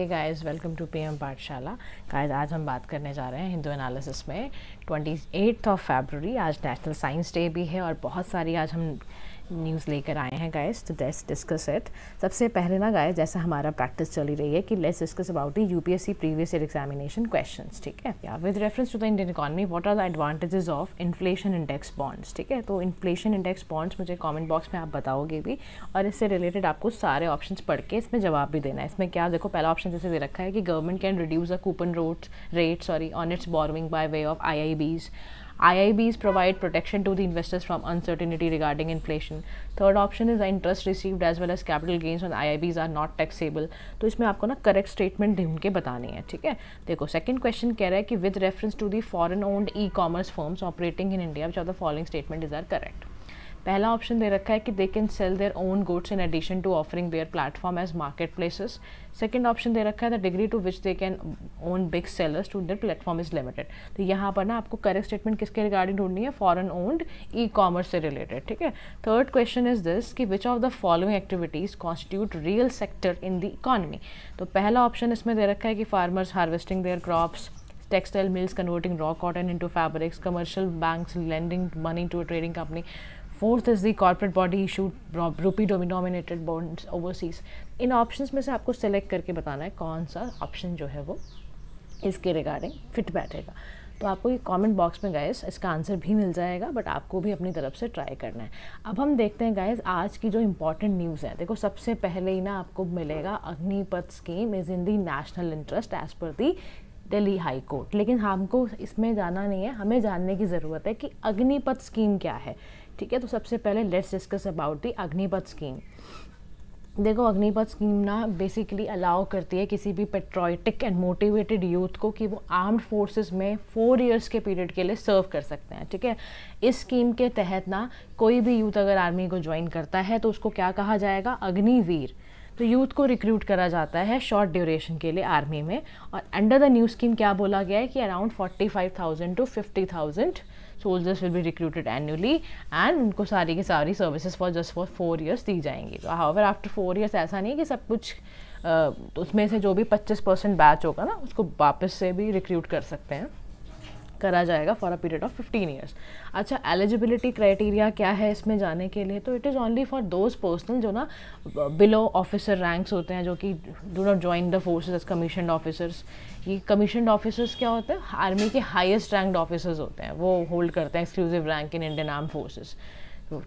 Hey guys welcome to PM Pathshala guys आज हम बात करने जा रहे हैं हिंदू एनालिसिस में ट्वेंटी एट्थ ऑफ फेबररी आज नेशनल साइंस डे भी है और बहुत सारी आज हम न्यूज़ लेकर आए हैं गाइस तो लेट्स डिस्कस इट सबसे पहले ना गाइस जैसा हमारा प्रैक्टिस चली रही है कि let's discuss about the UPSC previous year examination question ठीक है या with reference to the Indian economy what are the advantages of inflation index bonds ठीक है तो इन्फ्लेशन इंडेक्स बॉन्ड्स मुझे कॉमेंट बॉक्स में आप बताओगे भी और इससे रिलेटेड आपको सारे ऑप्शन पढ़ के इसमें जवाब भी देना है इसमें क्या देखो पहला ऑप्शन जैसे दे रखा है कि government can reduce a coupon rot rate sorry on its borrowing by way of I I Bs IIBs provide protection to the investors from uncertainty regarding inflation. Third option is interest received as well as capital gains on IIBs are not taxable. तो इसमें आपको ना correct statement ढूंढ के बतानी है ठीक है देखो सेकंड क्वेश्चन कह रहा है कि with reference to the foreign owned e commerce firms operating in India which of the following statement is are correct पहला ऑप्शन दे रखा है कि they can sell their own goods in addition to offering their platform as market places second option दे रखा है the degree to which they can own big sellers to their platform is limited तो यहाँ पर ना आपको correct statement किसके regarding ढूंढनी है फॉरन ओन्ड ई कॉमर्स से रिलेटेड ठीक है थर्ड क्वेश्चन इज दिस कि which of the following activities constitute real sector in the economy तो पहला ऑप्शन इसमें दे रखा है कि farmers harvesting their crops textile mills converting raw cotton into fabrics commercial banks lending money to a trading company fourth is the corporate body issue rupee denominated bonds overseas इन options में से आपको select करके बताना है कौन सा option जो है वो इसके रिगार्डिंग फिट बैठेगा तो आपको ये कमेंट बॉक्स में गाइस इसका आंसर भी मिल जाएगा बट आपको भी अपनी तरफ से ट्राई करना है अब हम देखते हैं गाइस आज की जो इम्पोर्टेंट न्यूज़ है देखो सबसे पहले ही ना आपको मिलेगा Agnipath scheme is in the national interest as per the Delhi high court लेकिन हमको इसमें जाना नहीं है हमें जानने की ज़रूरत है कि अग्निपथ स्कीम क्या है ठीक है तो सबसे पहले let's discuss about the Agnipath scheme देखो अग्निपथ स्कीम ना बेसिकली अलाउ करती है किसी भी पेट्रोटिक एंड मोटिवेटेड यूथ को कि वो आर्म्ड फोर्सेस में फोर इयर्स के पीरियड के लिए सर्व कर सकते हैं ठीक है इस स्कीम के तहत ना कोई भी यूथ अगर आर्मी को ज्वाइन करता है तो उसको क्या कहा जाएगा अग्निवीर तो यूथ को रिक्रूट करा जाता है शॉर्ट ड्यूरेशन के लिए आर्मी में और अंडर द न्यू स्कीम क्या बोला गया है कि around forty five thousand to fifty thousand soldiers will be recruited annually and उनको सारी की सारी services for just for four years दी जाएंगी तो हावर आफ्टर फोर ईयर्स ऐसा नहीं कि सब कुछ उसमें से जो भी पच्चीस परसेंट बैच होगा ना उसको वापस से भी रिक्रूट कर सकते हैं करा जाएगा for a period of 15 years अच्छा एलिजिबिलिटी क्राइटेरिया क्या है इसमें जाने के लिए तो it is only for those personnel जो ना बिलो ऑफिसर रैंक्स होते हैं जो कि do not join the forces as commissioned officers ये कमीशनड ऑफिसर्स क्या होते हैं आर्मी के हाइस्ट रैंक्ड ऑफिसर्स होते हैं वो होल्ड करते हैं exclusive rank in Indian arm forces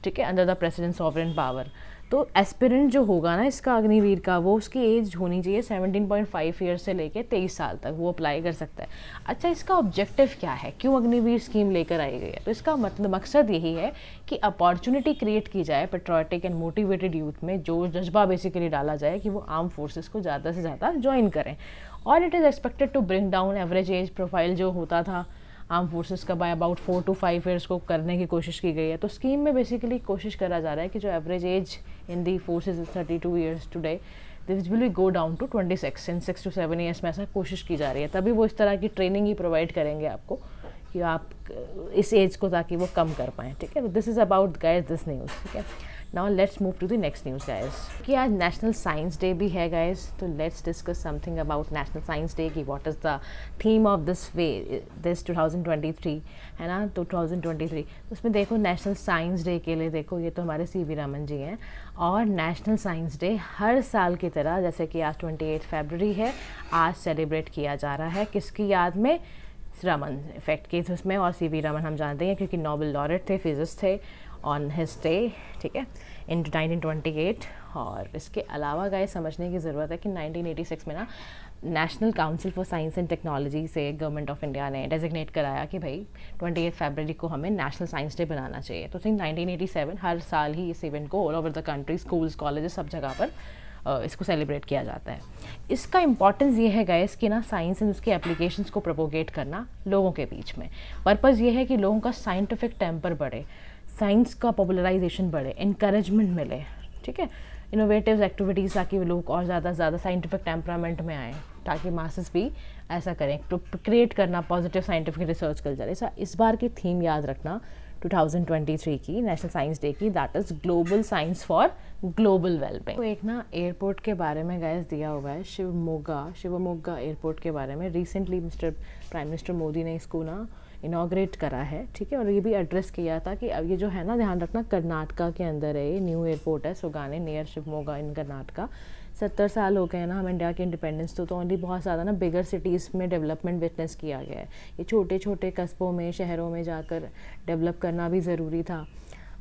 ठीक है under the president sovereign power तो एस्पिरेंट जो होगा ना इसका अग्निवीर का वो उसकी एज होनी चाहिए 17.5 ईयर से लेके 23 साल तक वो अप्लाई कर सकता है अच्छा इसका ऑब्जेक्टिव क्या है क्यों अग्निवीर स्कीम लेकर आई गई है तो इसका मतलब मकसद यही है कि अपॉर्चुनिटी क्रिएट की जाए पेट्रोटिक एंड मोटिवेटेड यूथ में जो जज्बा बेसिकली डाला जाए कि वो आर्म फोर्सेज को ज़्यादा से ज़्यादा ज्वाइन करें और it is expected to bring down average age profile जो होता था आर्म फोर्सेस का by about four to five years को करने की कोशिश की गई है तो स्कीम में बेसिकली कोशिश करा जा रहा है कि जो average age in the forces is thirty two years today this will be go down to twenty six in six to seven years में ऐसा कोशिश की जा रही है तभी वो इस तरह की ट्रेनिंग ही प्रोवाइड करेंगे आपको कि आप इस एज को ताकि वो कम कर पाएँ ठीक है this is about guys this news ठीक है now let's move to the next news guys कि आज नेशनल साइंस डे भी है गाइज तो let's discuss something about national science day कि what is the theme of this way this two thousand twenty three है ना to thousand twenty three उसमें देखो नेशनल साइंस डे के लिए देखो ये तो हमारे सी वी रामन जी हैं और नेशनल साइंस डे हर साल की तरह जैसे कि आज ट्वेंटी एट है आज सेलिब्रेट किया जा रहा है किसकी याद में रमन इफेक्ट के उसमें और सी वी रमन हम जानते हैं क्योंकि नोबल लॉरेट थे फिजिस्ट थे ऑन हिज डे ठीक है इन 1928 और इसके अलावा गए समझने की ज़रूरत है कि 1986 में ना national council for science and technology से गवर्नमेंट ऑफ इंडिया ने डेजिग्नेट कराया कि भाई ट्वेंटी एट को हमें नेशनल साइंस डे बनाना चाहिए तो थिंक 1987 हर साल ही इस इवेंट को all over the country schools college सब जगह पर इसको सेलिब्रेट किया जाता है इसका इम्पॉर्टेंस ये है गैस कि ना साइंस एंड उसके एप्लीकेशंस को प्रोपोगेट करना लोगों के बीच में पर्पज़ ये है कि लोगों का साइंटिफिक टेम्पर बढ़े साइंस का पॉपुलराइजेशन बढ़े इनक्रेजमेंट मिले ठीक है इनोवेटिव एक्टिविटीज़ ताकि लोग और ज़्यादा से ज़्यादा साइंटिफिक टेम्परामेंट में आएँ ताकि मासेस भी ऐसा करें तो क्रिएट करना पॉजिटिव साइंटिफिक रिसर्च कल्चर ऐसा इस बार की थीम याद रखना 2023 की नेशनल साइंस डे की that is global science for global wellbeing तो एक ना एयरपोर्ट के बारे में गैस दिया हुआ है शिवमोगा शिवमोगा एयरपोर्ट के बारे में recently mister prime minister Modi ने इसको ना इनाग्रेट करा है ठीक है और ये भी एड्रेस किया था कि अब ये जो है ना ध्यान रखना कर्नाटका के अंदर है ये न्यू एयरपोर्ट है सुगाने नियर शिवमोगा इन कर्नाटका सत्तर साल हो गए हैं ना हम इंडिया के इंडिपेंडेंस तो ओनली तो बहुत ज़्यादा ना बिगर सिटीज़ में डेवलपमेंट विटनेस किया गया है ये छोटे छोटे कस्बों में शहरों में जाकर डेवलप करना भी ज़रूरी था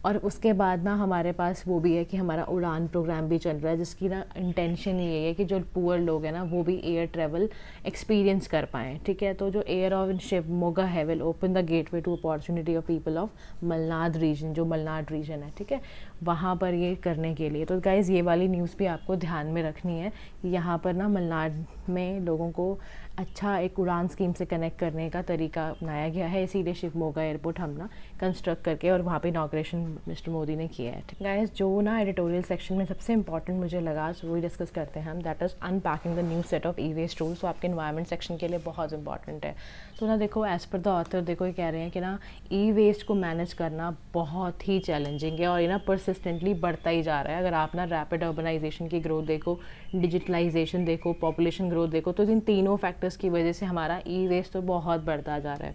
और उसके बाद ना हमारे पास वो भी है कि हमारा उड़ान प्रोग्राम भी चल रहा है जिसकी ना इंटेंशन ये है कि जो पुअर लोग हैं ना वो भी एयर ट्रेवल एक्सपीरियंस कर पाएँ ठीक है तो जो एयर ऑफ शिव मोगा है will open the gateway to opportunity of people of Malnad region जो मलनाड रीजन है ठीक है वहाँ पर ये करने के लिए तो गाइज़ ये वाली न्यूज़ भी आपको ध्यान में रखनी है कि यहाँ पर ना मलनाड में लोगों को अच्छा एक उड़ान स्कीम से कनेक्ट करने का तरीका अपनाया गया है इसीलिए शिवमोगा एयरपोर्ट हम ना कंस्ट्रक्ट करके और वहाँ पे इनाग्रेशन मिस्टर मोदी ने किया है है जो ना एडिटोरियल सेक्शन में सबसे इंपॉर्टेंट मुझे लगा सो वही डिस्कस करते हैं हम that is unpacking the new set of e waste rules so आपके इन्वायरमेंट सेक्शन के लिए बहुत इंपॉर्टेंट है तो ना देखो एज़ पर द ऑथर देखो ये कह रहे हैं कि ना ई वेस्ट को मैनेज करना बहुत ही चैलेंजिंग है और ये ना परसिस्टेंटली बढ़ता ही जा रहा है अगर आप ना रैपिड अर्बनाइजेशन की ग्रोथ देखो डिजिटलाइजेशन देखो पॉपुलेशन ग्रोथ देखो तो इन तीनों फैक्टर फैक्टर्स की वजह से हमारा ई वेस्ट तो बहुत बढ़ता जा रहा है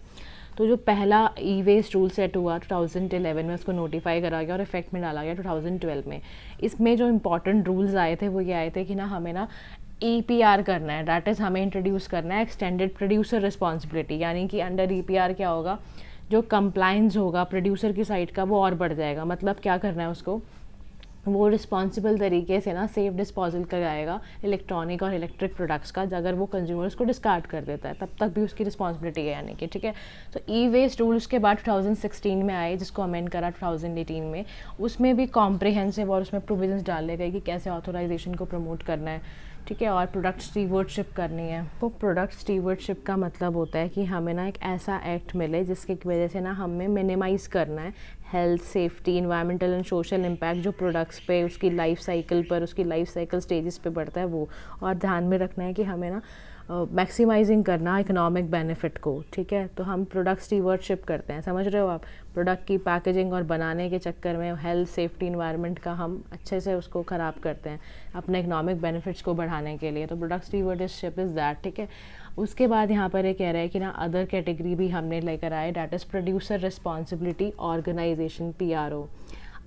तो जो पहला ई वेस्ट रूल सेट हुआ 2011 में उसको नोटिफाई करा गया और इफेक्ट में डाला गया 2012 में इसमें जो इंपॉर्टेंट रूल्स आए थे वो ये आए थे कि ना हमें ना ई पी आर करना है डैट इज़ हमें इंट्रोड्यूस करना है एक्सटेंडेड प्रोड्यूसर रिस्पॉन्सिबिलिटी यानी कि अंडर ई पी आर क्या होगा जो कंप्लाइंस होगा प्रोड्यूसर की साइड का वो और बढ़ जाएगा मतलब क्या करना है उसको वो रिस्पॉन्सिबल तरीके से ना सेफ डिस्पोजल कराएगा इलेक्ट्रॉनिक और इलेक्ट्रिक प्रोडक्ट्स का अगर वो कंज्यूमर्स को डिस्कार्ड कर देता है तब तक भी उसकी रिस्पॉन्सिबिलिटी है यानी कि ठीक है तो ई वेस्ट रूल उसके बाद 2016 में आए जिसको अमेंड करा 2018 में उसमें भी कॉम्प्रिहेंसिव और उसमें प्रोविजन डाले गए कि कैसे ऑथोराइजेशन को प्रमोट करना है ठीक है और प्रोडक्ट स्टीवर्डशिप करनी है वो प्रोडक्ट स्टीवर्डशिप का मतलब होता है कि हमें ना एक ऐसा एक्ट मिले जिसकी वजह से ना हमें मिनिमाइज़ करना है health safety environmental and social impact जो प्रोडक्ट्स पे उसकी लाइफ साइकिल पर उसकी लाइफ साइकिल स्टेजेस पे बढ़ता है वो और ध्यान में रखना है कि हमें ना मैक्सिमाइजिंग uh, करना इकोनॉमिक बेनिफिट को ठीक है तो हम प्रोडक्ट्स रिवर्डशिप करते हैं समझ रहे हो आप प्रोडक्ट की पैकेजिंग और बनाने के चक्कर में हेल्थ सेफ्टी इन्वायरमेंट का हम अच्छे से उसको ख़राब करते हैं अपने इकोनॉमिक बेनिफिट्स को बढ़ाने के लिए तो प्रोडक्ट्स रिवर्डशिप इज़ दैट ठीक है उसके बाद यहाँ पर ये कह रहा है कि ना अदर कैटेगरी भी हमने लेकर आए that is producer responsibility organisation P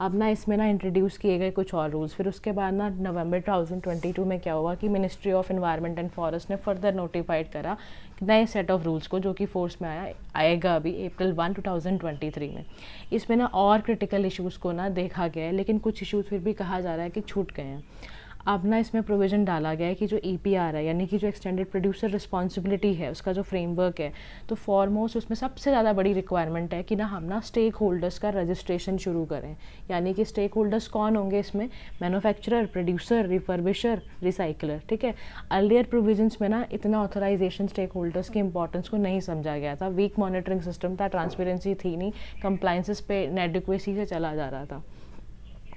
अब ना इसमें ना इंट्रोड्यूस किए गए कुछ और रूल्स फिर उसके बाद ना नवंबर 2022 में क्या हुआ कि ministry of environment and forest ने फर्दर नोटिफाइड करा नए सेट ऑफ रूल्स को जो कि फोर्स में आया आएगा अभी अप्रैल 1 2023 में इसमें ना और क्रिटिकल इश्यूज़ को ना देखा गया है लेकिन कुछ इशूज़ फिर भी कहा जा रहा है कि छूट गए हैं अब ना इसमें प्रोविज़न डाला गया है कि जो ई पी आर है यानी कि जो एक्सटेंडेड प्रोड्यूसर रिस्पॉन्सिबिलिटी है उसका जो फ्रेमवर्क है तो फॉरमोस्ट उसमें सबसे ज़्यादा बड़ी रिक्वायरमेंट है कि ना हम ना स्टेक होल्डर्स का रजिस्ट्रेशन शुरू करें यानी कि स्टेक होल्डर्स कौन होंगे इसमें मैनुफैक्चरर प्रोड्यूसर रिफर्बिशर रिसाइकलर ठीक है अर्लियर प्रोविजन में ना इतना ऑथराइजेशन स्टेक होल्डर्स के इंपॉर्टेंस को नहीं समझा गया था वीक मॉनिटरिंग सिस्टम था ट्रांसपेरेंसी थी नहीं कंप्लाइंसिस पे नेडिक्वेसी से चला जा रहा था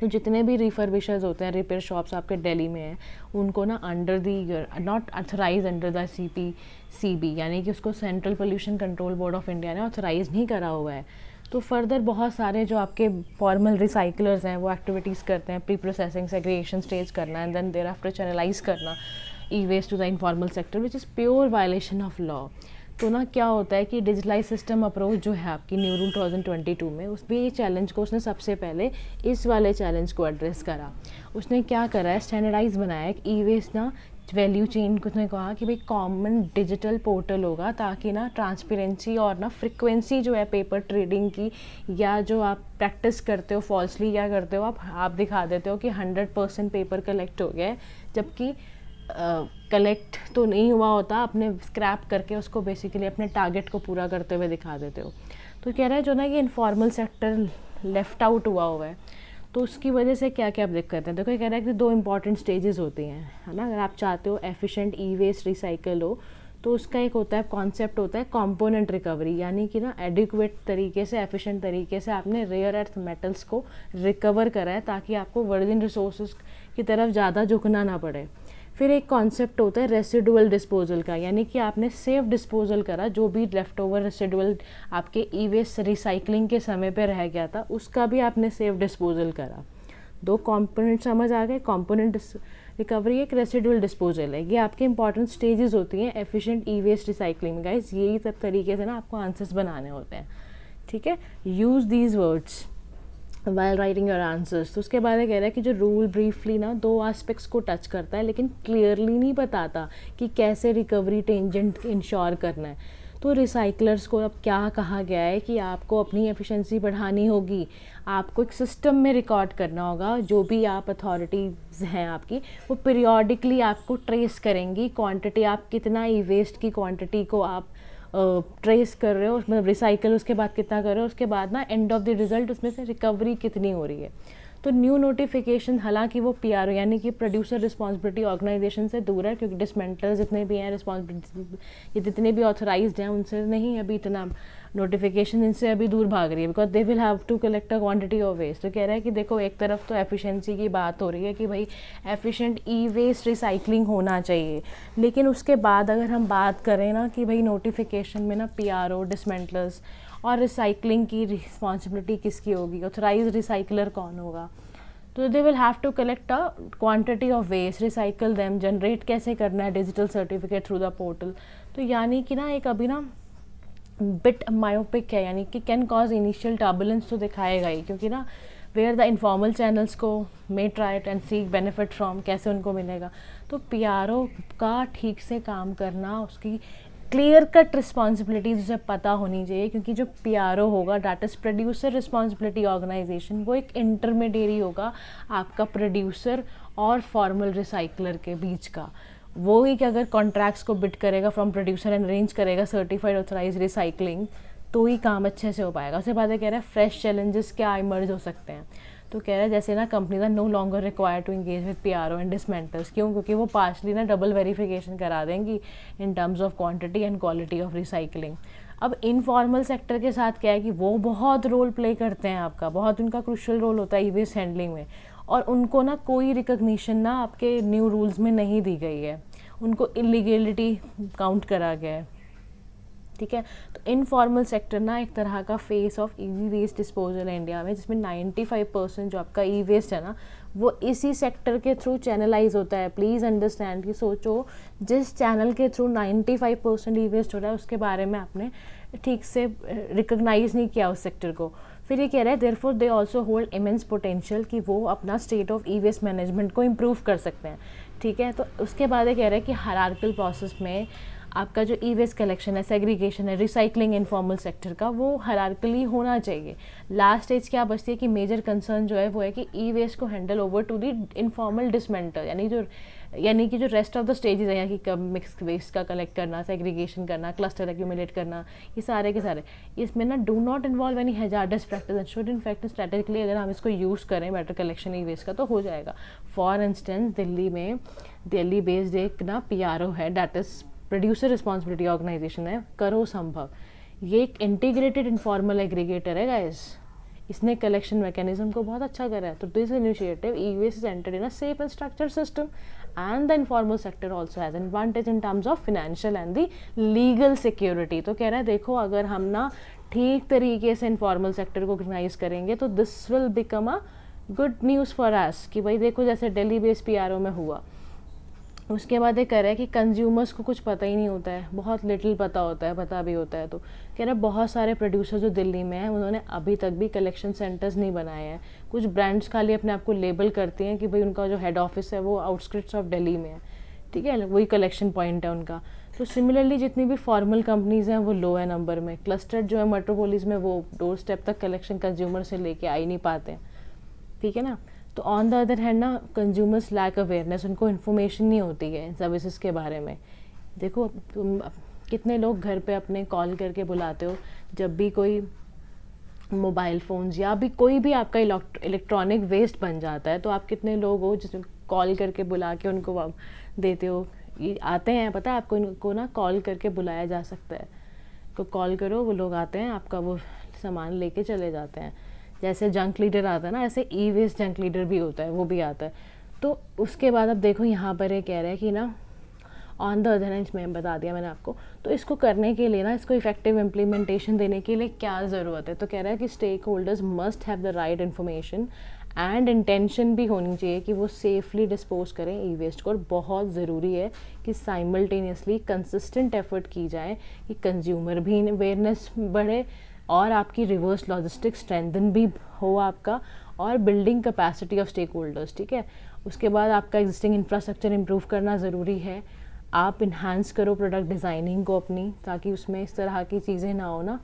तो जितने भी रिफर्बिशर्स होते हैं रिपेयर शॉप्स आपके दिल्ली में हैं उनको ना under the not authorise under the C P C B यानी कि उसको central pollution control board of India ने ऑथराइज़ नहीं करा हुआ है तो फर्दर बहुत सारे जो आपके फॉर्मल रिसाइकलर्स हैं वो एक्टिविटीज़ करते हैं प्री प्रोसेसिंग सेग्रीगेशन स्टेज करना and then thereafter channelise करना e waste to the informal sector which is pure violation of law तो ना क्या होता है कि डिजिटलाइज सिस्टम अप्रोच जो है आपकी न्यू रूल 2022 में उस भी चैलेंज को उसने सबसे पहले इस वाले चैलेंज को एड्रेस करा उसने क्या करा है स्टैंडर्डाइज बनाया एक ई वेस्ट ना वैल्यू चेन को उसने कहा कि भाई कॉमन डिजिटल पोर्टल होगा ताकि ना ट्रांसपेरेंसी और ना फ्रिक्वेंसी जो है पेपर ट्रेडिंग की या जो आप प्रैक्टिस करते हो फॉल्सली क्या करते हो आप आप दिखा देते हो कि हंड्रेड परसेंट पेपर कलेक्ट हो गया है जबकि कलेक्ट तो नहीं हुआ होता अपने स्क्रैप करके उसको बेसिकली अपने टारगेट को पूरा करते हुए दिखा देते हो तो कह रहा है जो ना ये इनफॉर्मल सेक्टर लेफ़्ट आउट हुआ हुआ है तो उसकी वजह से क्या क्या आप दिक्कत है देखो ये कह रहा है कि दो इंपॉर्टेंट स्टेजेस होती हैं है ना अगर आप चाहते हो एफिशिएंट ई वेस्ट रिसाइकल हो तो उसका एक होता है कॉन्सेप्ट होता है कॉम्पोनेंट रिकवरी यानी कि ना एडिक्वेट तरीके से एफिशिएंट तरीके से आपने रेयर अर्थ मेटल्स को रिकवर करा है ताकि आपको वर्जिन रिसोर्स की तरफ ज़्यादा झुकना ना पड़े फिर एक कॉन्सेप्ट होता है रेसिडुअल डिस्पोजल का यानी कि आपने सेफ डिस्पोजल करा जो भी लेफ्ट ओवर रेसिडुअल आपके ई वेस्ट रिसाइकलिंग के समय पर रह गया था उसका भी आपने सेफ डिस्पोजल करा दो कंपोनेंट समझ आ गए कंपोनेंट रिकवरी एक रेसिडुअल डिस्पोजल है ये आपके इंपॉर्टेंट स्टेजेस होती हैं एफिशिएंट ई वेस्ट रिसाइकलिंग में गाइज यही सब तरीके से ना आपको आंसर्स बनाने होते हैं ठीक है use these words well writing your answers तो उसके बाद कह रहा है कि जो रूल ब्रीफली ना दो आस्पेक्ट्स को टच करता है लेकिन क्लियरली नहीं बताता कि कैसे रिकवरी टेंजेंट इंश्योर करना है तो रिसाइकलर्स को अब क्या कहा गया है कि आपको अपनी एफिशिएंसी बढ़ानी होगी आपको एक सिस्टम में रिकॉर्ड करना होगा जो भी आप अथॉरिटीज़ हैं आपकी वो पीरियोडिकली आपको ट्रेस करेंगी क्वांटिटी आप कितना ई वेस्ट की क्वांटिटी को आप ट्रेस कर रहे हो मतलब रिसाइकल उसके बाद कितना कर रहे हो उसके बाद ना एंड ऑफ द रिजल्ट उसमें से रिकवरी कितनी हो रही है तो न्यू नोटिफिकेशन हालांकि वो पी यानी कि प्रोड्यूसर रिस्पॉन्सिबिलिटी ऑर्गेनाइजेशन से दूर है क्योंकि डिसमेंटल जितने भी हैं रिस्पॉन्सिबिलिटी ये जितने भी ऑथोराइज हैं उनसे नहीं अभी इतना नोटिफिकेशन इनसे अभी दूर भाग रही है because they will have to collect a quantity of waste तो कह रहा है कि देखो एक तरफ तो एफिशिएंसी की बात हो रही है कि भाई एफिशिएंट ई वेस्ट रिसाइकलिंग होना चाहिए लेकिन उसके बाद अगर हम बात करें ना कि भाई नोटिफिकेशन में ना पी आर ओ डिसमेंटलर्स और रिसाइकलिंग की रिस्पॉन्सिबिलिटी किसकी होगी ऑथराइज रिसाइकलर कौन होगा तो they will have to collect a quantity of waste recycle them generate कैसे करना है digital certificate through the portal तो यानी कि ना एक अभी ना बिट मायोपिक है यानी कि कैन कॉज इनिशियल टर्बुलेंस तो दिखाएगा ही क्योंकि ना वेयर द इन्फॉर्मल चैनल्स को may trite and seek benefit from कैसे उनको मिलेगा तो पी का ठीक से काम करना उसकी क्लियर कट रिस्पॉन्सिबिलिटी उसे पता होनी चाहिए क्योंकि जो पी होगा that is producer responsibility organisation वो एक इंटरमीडियरी होगा आपका प्रोड्यूसर और फॉर्मल रिसाइकलर के बीच का वो एक अगर कॉन्ट्रैक्ट्स को बिट करेगा फ्रॉम प्रोड्यूसर एंड अरेंज करेगा सर्टिफाइड ऑथराइज रिसाइकलिंग तो ही काम अच्छे से हो पाएगा उसके बाद कह रहा है फ्रेश चैलेंजेस क्या इमर्ज हो सकते हैं तो कह रहा है जैसे ना companies are no longer require to engage with P R O and dismantlers क्यों क्योंकि वो पार्शली ना डबल वेरीफिकेशन करा देंगी in terms of quantity and quality of recycling अब इनफॉर्मल सेक्टर के साथ क्या है कि वो बहुत रोल प्ले करते हैं आपका बहुत उनका क्रुशल रोल होता है ई वेस्ट हैंडलिंग में और उनको ना कोई रिकग्निशन ना आपके न्यू रूल्स में नहीं दी गई है उनको इलीगेलिटी काउंट करा गया है ठीक है तो इनफॉर्मल सेक्टर ना एक तरह का face of e waste disposal है इंडिया में जिसमें 95 परसेंट जो आपका ई e वेस्ट है ना वो इसी सेक्टर के थ्रू चैनलाइज होता है प्लीज़ अंडरस्टैंड कि सोचो जिस चैनल के थ्रू 95 परसेंट ई वेस्ट हो रहा है उसके बारे में आपने ठीक से रिकोगनाइज़ नहीं किया उस सेक्टर को फिर ये कह रहा है therefore they also hold immense potential कि वो अपना state of e waste management को इम्प्रूव कर सकते हैं ठीक है तो उसके बाद ये कह रहा है कि हरारकल प्रोसेस में आपका जो ई वेस्ट कलेक्शन है सेग्रीगेशन है रिसाइकलिंग इनफॉर्मल सेक्टर का वो हरारकली होना चाहिए लास्ट स्टेज क्या बचती है कि मेजर कंसर्न जो है वो है कि ई वेस्ट को handle over to the informal dismantle यानी जो यानी कि जो रेस्ट ऑफ द स्टेजेस हैं यानी कि मिक्स वेस्ट का कलेक्ट करना सेग्रीगेशन करना क्लस्टर एक्यूमिलेट करना ये सारे के सारे इसमें ना do not involve any hazardous practice and should in fact strategically अगर हम इसको यूज़ करें बेटर कलेक्शन ई वेस्ट का तो हो जाएगा फॉर इंस्टेंस दिल्ली में दिल्ली बेस्ड एक ना पी है that is producer responsibility organisation है करो संभव ये एक इंटीग्रेटेड इनफॉर्मल एग्रीगेटर है गाइस इसने कलेक्शन मैकेनिज्म को बहुत अच्छा करा है तो this initiative E V is entered in a safe and structure system and the informal sector also has advantage in terms of financial and the legal security तो कह रहा है देखो अगर हम ना ठीक तरीके से इनफॉर्मल सेक्टर को ऑर्गेनाइज करेंगे तो this will become a good news for us कि भाई देखो जैसे डेली बेस पी में हुआ उसके बाद ये कह रहा है कि कंज्यूमर्स को कुछ पता ही नहीं होता है बहुत लिटिल पता होता है पता भी होता है तो कह रहे बहुत सारे प्रोड्यूसर जो दिल्ली में हैं उन्होंने अभी तक भी कलेक्शन सेंटर्स नहीं बनाए हैं कुछ ब्रांड्स खाली अपने आप को लेबल करती हैं कि भाई उनका जो हेड ऑफिस है वो आउटस्क्रिट्स ऑफ डेली में है ठीक है वही कलेक्शन पॉइंट है उनका तो सिमिलरली जितनी भी फॉर्मल कंपनीज़ हैं वो लो है नंबर में क्लस्टर्ड जो है मेट्रोपोलिस में वो डोर स्टेप तक कलेक्शन कंज्यूमर से लेके आ ही नहीं पाते हैं ठीक है ना तो ऑन द अदर हैंड ना कंज्यूमर्स लैक अवेयरनेस उनको इन्फॉर्मेशन नहीं होती है सर्विसेज के बारे में देखो तुम कितने लोग घर पे अपने कॉल करके बुलाते हो जब भी कोई मोबाइल फ़ोन्स या भी कोई भी आपका इलेक्ट्रॉनिक वेस्ट बन जाता है तो आप कितने लोग हो जिसमें कॉल करके बुला के उनको देते हो ये आते हैं पता है आपको इनको ना कॉल करके बुलाया जा सकता है तो कॉल करो वो लोग आते हैं आपका वो सामान लेके चले जाते हैं जैसे जंक लीडर आता है ना ऐसे ई वेस्ट जंक लीडर भी होता है वो भी आता है तो उसके बाद अब देखो यहाँ पर ये कह रहा है कि ना on the other end ma'am बता दिया मैंने आपको तो इसको करने के लिए ना इसको इफेक्टिव इम्प्लीमेंटेशन देने के लिए क्या ज़रूरत है तो कह रहा है कि stakeholders must have the right information and intention भी होनी चाहिए कि वो सेफली डिस्पोज करें ई वेस्ट को और बहुत ज़रूरी है कि साइमल्टेनियसली कंसिस्टेंट एफर्ट की जाए कि कंज्यूमर भी अवेयरनेस बढ़े और आपकी रिवर्स लॉजिस्टिक स्ट्रेंथन भी हो आपका और building capacity of stakeholders ठीक है उसके बाद आपका एग्जिस्टिंग इंफ्रास्ट्रक्चर इम्प्रूव करना ज़रूरी है आप इन्हांस करो प्रोडक्ट डिज़ाइनिंग को अपनी ताकि उसमें इस तरह की चीज़ें ना हो ना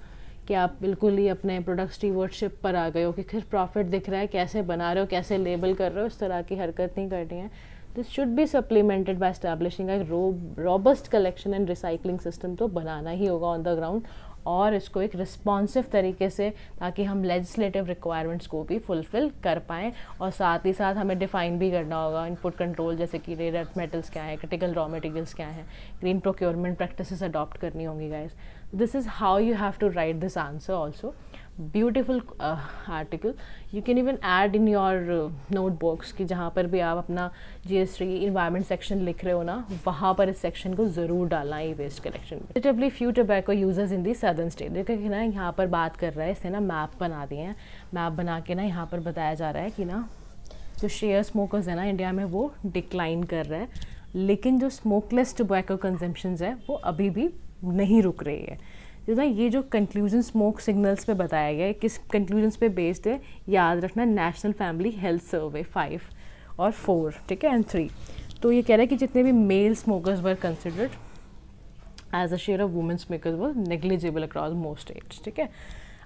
कि आप बिल्कुल ही अपने प्रोडक्ट स्टीवर्डशिप पर आ गए हो कि फिर प्रॉफिट दिख रहा है कैसे बना रहे हो कैसे लेबल कर रहे हो इस तरह की हरकत नहीं करनी है this should be supplemented by establishing a robust collection and recycling system तो बनाना ही होगा ऑन द ग्राउंड और इसको एक रिस्पॉन्सिव तरीके से ताकि हम लेजिस्लेटिव रिक्वायरमेंट्स को भी फुलफ़िल कर पाएँ और साथ ही साथ हमें डिफ़ाइन भी करना होगा इनपुट कंट्रोल जैसे कि रेयर अर्थ मेटल्स क्या है क्रिटिकल रॉ मटेरियल्स क्या हैं ग्रीन प्रोक्योरमेंट प्रैक्टिस अडॉप्ट करनी होंगी guys this is how you have to write this answer also beautiful article you can even add in your notebooks कि जहाँ पर भी आप अपना G S T environment section लिख रहे हो ना वहाँ पर इस सेक्शन को ज़रूर डालना है वेस्ट कलेक्शन में relatively few tobacco users in the southern state देखो कि ना यहाँ पर बात कर रहा है इसने ना मैप बना दिए हैं मैप बना के ना यहाँ पर बताया जा रहा है कि ना जो शेयर स्मोकर्स है ना इंडिया में वो डिक्लाइन कर रहा है लेकिन जो स्मोकलेस टोबैको कंजम्पन्स है वो अभी भी नहीं रुक रही है जो तो ना ये जो कंक्लूजन स्मोक सिग्नल्स पे बताया गया है किस कंक्लूजन्स पे बेस्ड है याद रखना national family health survey five और फोर ठीक है एंड थ्री तो ये कह रहा है कि जितने भी male smokers were considered as a share of women smokers were negligible across most states ठीक है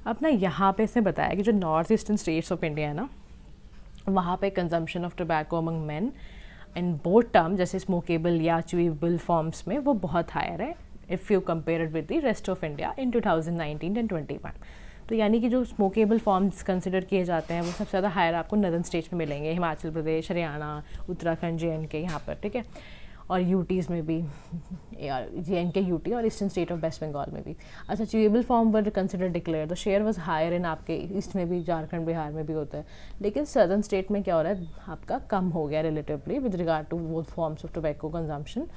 अब ना यहाँ पे इसने बताया कि जो north eastern states of India है ना वहाँ पे consumption of tobacco among men in both term जैसे स्मोकेबल या चुएबल फॉर्म्स में वो बहुत हायर है if you compare with the rest of India in 2019 and 21. तो यानी कि जो स्मोकेबल फॉर्म्स कंसिडर किए जाते हैं वो सबसे ज़्यादा हायर आपको नदन स्टेट में मिलेंगे Himachal Pradesh Haryana Uttarakhand J and K यहाँ पर ठीक है और यूटीज़ में भी जे एंड के यूटी और eastern state of West Bengal में भी अच्छा achievable form were consider declare the share was higher in आपके ईस्ट में भी झारखंड बिहार में भी होता है लेकिन सदर्न स्टेट में क्या हो रहा है आपका कम हो गया रिलेटिवली विद रिगार्ड टू वो फॉर्म्स ऑफ टोबैको कंजम्पशन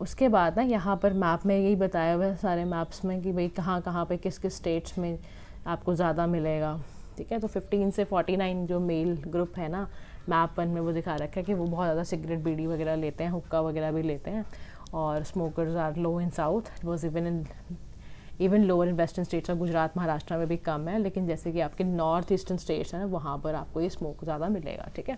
उसके बाद ना यहाँ पर मैप में यही बताया हुआ है सारे मैप्स में कि भाई कहाँ कहाँ पे किस किस स्टेट्स में आपको ज़्यादा मिलेगा ठीक है तो 15 से 49 जो मेल ग्रुप है ना मैप वन में वो दिखा रखा है कि वो बहुत ज़्यादा सिगरेट बीड़ी वगैरह लेते हैं हुक्का वगैरह भी लेते हैं और smokers are low in south was even in even lower in western states और गुजरात महाराष्ट्र में भी कम है लेकिन जैसे कि आपके नॉर्थ ईस्टर्न स्टेट्स हैं वहाँ पर आपको ये स्मोक ज़्यादा मिलेगा ठीक है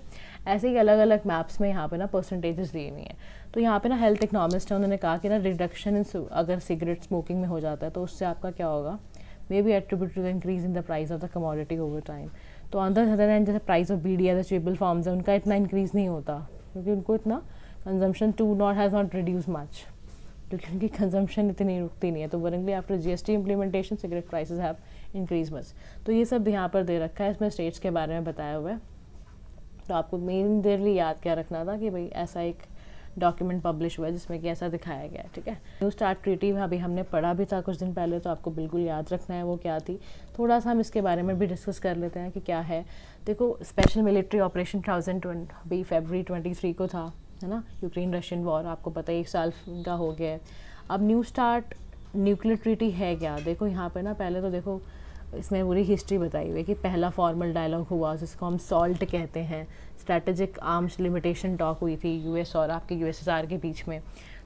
ऐसे ही अलग अलग मैप्स में यहाँ पर ना परसेंटेजेस दिए हुई हैं तो यहाँ पे ना हेल्थ इकनॉमिस्ट हैं उन्होंने कहा कि ना रिडक्शन इन अगर सिगरेट स्मोकिंग में हो जाता है तो उससे आपका क्या होगा may be attribute to increase in the price of the commodity over time तो अंदर अदर एंड जैसे प्राइस ऑफ डी या चेबल फॉर्म्स है उनका इतना इंक्रीज़ नहीं होता क्योंकि उनको इतना consumption too not has not reduce much तो क्योंकि उनकी कंजम्पशन इतनी रुकती नहीं है तो वरंगली after G S T implementation cigarette price have increase much तो ये सब यहाँ पर दे रखा है इसमें स्टेट्स के बारे में बताया हुआ है तो आपको मेन देरली याद क्या रखना था कि भाई ऐसा एक डॉक्यूमेंट पब्लिश हुआ है जिसमें कि ऐसा दिखाया गया है ठीक है न्यू स्टार्ट ट्रीटी अभी हमने पढ़ा भी था कुछ दिन पहले तो आपको बिल्कुल याद रखना है वो क्या थी थोड़ा सा हम इसके बारे में भी डिस्कस कर लेते हैं कि क्या है देखो special military operation thousand twenty अभी फेबरी ट्वेंटी थ्री को था है ना यूक्रेन रशियन वॉर आपको पता है एक साल का हो गया है अब न्यू स्टार्ट न्यूक्लियर ट्रीटी है क्या देखो यहाँ पर ना पहले तो देखो इसमें पूरी हिस्ट्री बताई हुई है कि पहला फॉर्मल डायलॉग हुआ जिसको हम सॉल्ट कहते हैं स्ट्रैटेजिक आर्म्स लिमिटेशन टॉक हुई थी यूएस और आपके यूएसएसआर के बीच में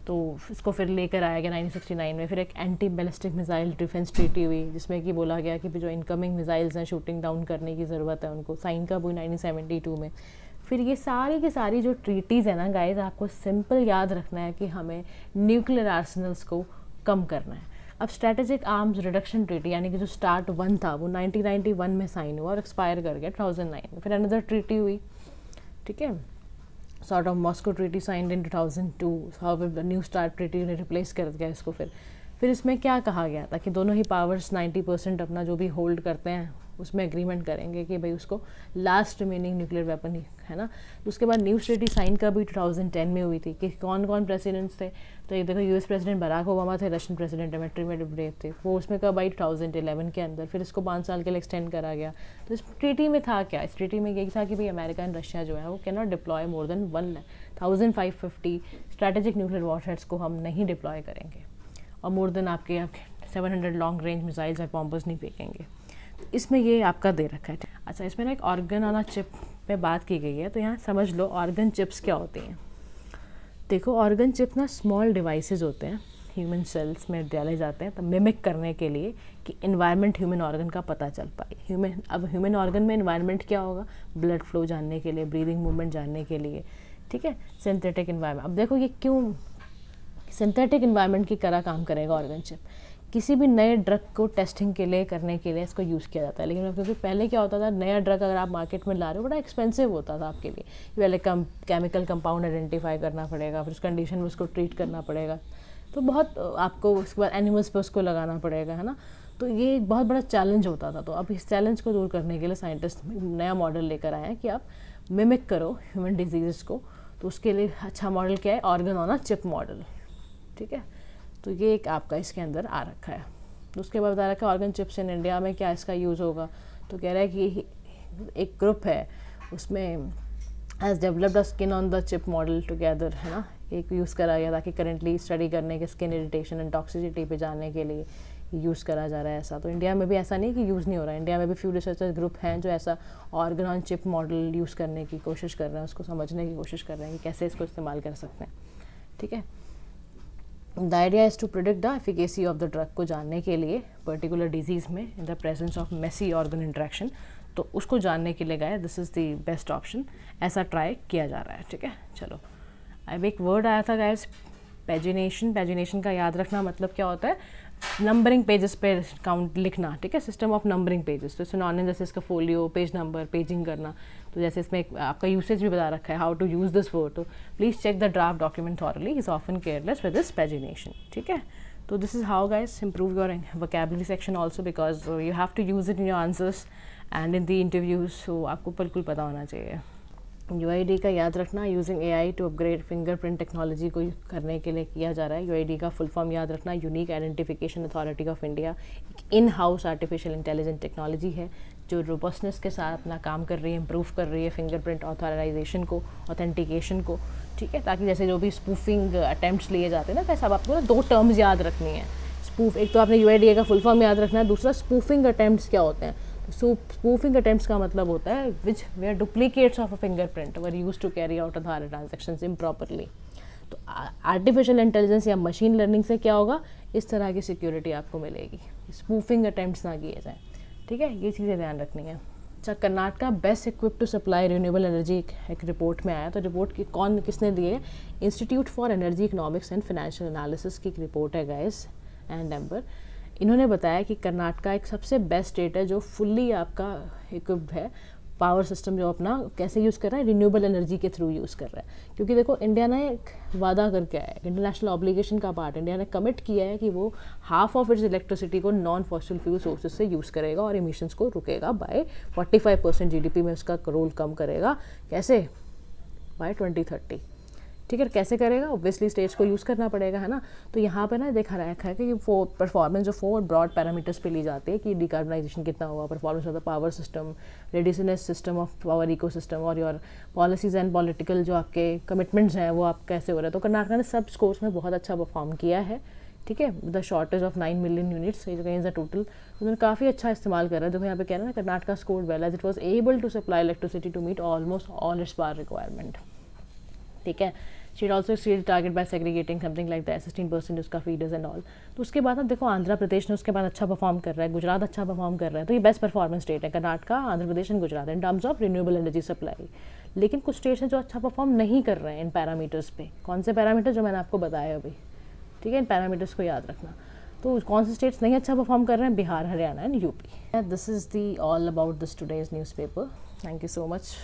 तो इसको फिर लेकर आया गया 1969 में फिर एक anti ballistic missile defence treaty हुई जिसमें कि बोला गया कि जो इनकमिंग मिसाइल्स हैं शूटिंग डाउन करने की ज़रूरत है उनको साइन कब हुई 1972 में फिर ये सारी की सारी जो ट्रीटीज़ है ना गाइज आपको सिंपल याद रखना है कि हमें न्यूक्लियर आर्सनल्स को कम करना है अब स्ट्रेटेजिक आर्म्स रिडक्शन ट्रीटी यानी कि जो स्टार्ट वन था वो 1991 में साइन हुआ और एक्सपायर कर गया 2009 में फिर अनदर ट्रीटी हुई ठीक है sort of Moscow treaty signed in 2002 to new start treaty ने रिप्लेस कर दिया इसको फिर फिर इसमें क्या कहा गया था कि दोनों ही पावर्स 90 परसेंट अपना जो भी होल्ड करते हैं उसमें एग्रीमेंट करेंगे कि भाई उसको लास्ट रिमेनिंग न्यूक्लियर वेपन है ना तो उसके बाद न्यू स्टेटी साइन का भी 2010 में हुई थी कि कौन कौन प्रेसिडेंट्स थे तो ये देखो यूएस प्रेसिडेंट बराक ओबामा थे रशियन प्रेसिडेंट मेट्रीमेटिव थे वो उसमें कब आई टू के अंदर फिर इसको पाँच साल के लिए एक्सटेंड करा गया तो इस ट्रीटी में था क्या इस ट्रीटी में यही था कि भाई अमेरिका एंड रशिया जो है वो can not deploy more than one thousand five fifty strategic nuclear warheads को हम नहीं डिप्लॉय करेंगे और मोर देन आपके आपके seven hundred long range missiles और पॉम्पर्स नहीं फेंकेंगे इसमें ये आपका दे रखा है अच्छा इसमें ना एक ऑर्गन वाला चिप पे बात की गई है तो यहाँ समझ लो ऑर्गन चिप्स क्या होती हैं देखो ऑर्गन चिप ना स्मॉल डिवाइसेस होते हैं ह्यूमन सेल्स में डाले जाते हैं तो मिमिक करने के लिए कि इन्वायरमेंट ह्यूमन ऑर्गन का पता चल पाए ह्यूमन अब ह्यूमन ऑर्गन में इन्वायरमेंट क्या होगा ब्लड फ्लो जानने के लिए ब्रीदिंग मूवमेंट जानने के लिए ठीक है सिंथेटिक इन्वायरमेंट अब देखो ये क्यों सिंथेटिक इन्वायरमेंट की तरह काम करेगा ऑर्गन चिप किसी भी नए ड्रग को टेस्टिंग के लिए करने के लिए इसको यूज़ किया जाता है लेकिन क्योंकि पहले क्या होता था नया ड्रग अगर आप मार्केट में ला रहे हो बड़ा एक्सपेंसिव होता था आपके लिए पहले कम केमिकल कंपाउंड आइडेंटिफाई करना पड़ेगा फिर उस कंडीशन में उसको ट्रीट करना पड़ेगा तो बहुत आपको उसके बाद एनिमल्स पर उसको लगाना पड़ेगा है ना तो ये एक बहुत बड़ा चैलेंज होता था तो अब इस चैलेंज को दूर करने के लिए साइंटिस्ट नया मॉडल लेकर आए हैं कि आप मिमिक करो ह्यूमन डिजीज़ को तो उसके लिए अच्छा मॉडल क्या है organ on a chip model ठीक है तो ये एक आपका इसके अंदर आ रखा है उसके बाद बता रखा है ऑर्गन चिप्स इन इंडिया में क्या इसका यूज़ होगा तो कह रहा है कि एक ग्रुप है उसमें as developed skin on the chip model together है ना एक यूज़ करा गया ताकि करेंटली स्टडी करने के स्किन इरिटेशन एंड टॉक्सिसिटी पे जाने के लिए यूज़ करा जा रहा है ऐसा तो इंडिया में भी ऐसा नहीं कि यूज़ नहीं हो रहा है इंडिया में भी फ्यू रिसर्चर्स ग्रुप हैं जो ऐसा organ on chip model use करने की कोशिश कर रहे हैं उसको समझने की कोशिश कर रहे हैं कि कैसे इसको इस्तेमाल कर सकते हैं ठीक है the idea is to predict the efficacy of the drug को जानने के लिए पर्टिकुलर डिजीज़ में in the presence of messy organ interaction तो उसको जानने के लिए गए this is the best option ऐसा ट्राई किया जा रहा है ठीक है चलो अब एक वर्ड आया था गाइज पेजिनेशन पेजिनेशन का याद रखना मतलब क्या होता है नंबरिंग पेजेस पे काउंट लिखना ठीक है सिस्टम ऑफ नंबरिंग पेजेस तो इसमें नॉन जैसे इसका फोलियो पेज नंबर पेजिंग करना तो जैसे इसमें एक आपका यूसेज भी बता रखा है how to use this word तो please check the draft document thoroughly is often careless with this pagination ठीक है तो this is how guys improve your vocabulary section also because you have to use it in your answers and in the interviews so आपको बिल्कुल पता होना चाहिए you का याद रखना using A I to upgrade fingerprint technology को करने के लिए किया जा रहा है यू का फुल फॉर्म याद रखना unique identification authority of India एक in house artificial intelligent technology है जो रोबस्टनेस के साथ अपना काम कर रही है इम्प्रूव कर रही है फिंगरप्रिंट ऑथोराइजेशन को ऑथेंटिकेशन को ठीक है ताकि जैसे जो भी स्पूफिंग अटैम्प्ट लिए जाते हैं ना वैसे अब आपको ना दो टर्म्स याद रखनी है स्पूफ एक तो आपने यू का फुल फॉर्म याद रखना है दूसरा स्पूफिंग अटैम्प्ट क्या होते हैं स्पूफिंग अटैम्प्ट का मतलब होता है which way are duplicates of a fingerprint were used to carry out Aadhaar transaction improperly तो आर्टिफिशियल इंटेलिजेंस या मशीन लर्निंग से क्या होगा इस तरह की सिक्योरिटी आपको मिलेगी स्पूफिंग अटैम्प्ट ना किए जाएँ ठीक है ये चीज़ें ध्यान रखनी है अच्छा Karnataka best equip to supply renewable energy एक रिपोर्ट में आया तो रिपोर्ट की कौन किसने दिए institute for energy economics and financial analysis की एक रिपोर्ट है गाइस एंड नंबर इन्होंने बताया कि कर्नाटका एक सबसे बेस्ट स्टेट है जो फुल्ली आपका इक्विप्ड है पावर सिस्टम जो अपना कैसे यूज़ कर रहा है रिन्यूएबल एनर्जी के थ्रू यूज़ कर रहा है क्योंकि देखो इंडिया ने एक वादा करके आया है इंटरनेशनल ऑब्लिगेशन का पार्ट इंडिया ने कमिट किया है कि वो हाफ ऑफ इट्स इलेक्ट्रिसिटी को नॉन फॉसिल फ्यूल सोर्सेज से यूज़ करेगा और इमिशंस को रुकेगा बाय 45 परसेंट जी में उसका रोल कम करेगा कैसे बाय ट्वेंटी ठीक है कैसे करेगा ऑब्वियसली स्टेज को यूज़ करना पड़ेगा है ना तो यहाँ पर ना देखा रखा है कि फो परफॉर्मेंस जो फोर ब्रॉड पैरामीटर्स पे ली जाती है कि डिकार्बनाइजेशन कितना हुआ performance of the power system readiness system of power ecosystem और योर पॉलिसीज़ एंड पॉलिटिकल जो आपके कमिटमेंट्स हैं वो आप कैसे हो रहे हैं तो कर्नाटका ने सब स्कोर्स में बहुत अच्छा परफॉर्म किया है ठीक है the shortage of nine million units is against the total उन्होंने काफ़ी अच्छा इस्तेमाल करा देखो यहाँ पे कह रहे हैं ना Karnataka score well as it was able to supply electricity to meet almost all its par requirement ठीक है she'd also sees target by segregating something like that sixteen percent उसका फीडर्स एंड ऑल तो उसके बाद आप देखो आंध्र प्रदेश ने उसके बाद अच्छा परफॉर्म कर रहा है गुजरात अच्छा परफॉर्म कर रहा है तो ये बेस्ट परफॉर्मेंस स्टेट है Karnataka Andhra Pradesh and Gujarat in terms of renewable energy supply लेकिन कुछ स्टेट्स हैं जो अच्छा परफॉर्म नहीं कर रहे हैं इन पैरामीटर्स पे कौन से पैरामीटर जो मैंने आपको बताया अभी ठीक है इन पैरामीटर्स को याद रखना तो कौन से स्टेट्स नहीं अच्छा परफॉर्म कर रहे हैं Bihar Haryana and UP this is the all about this today's newspaper thank you so much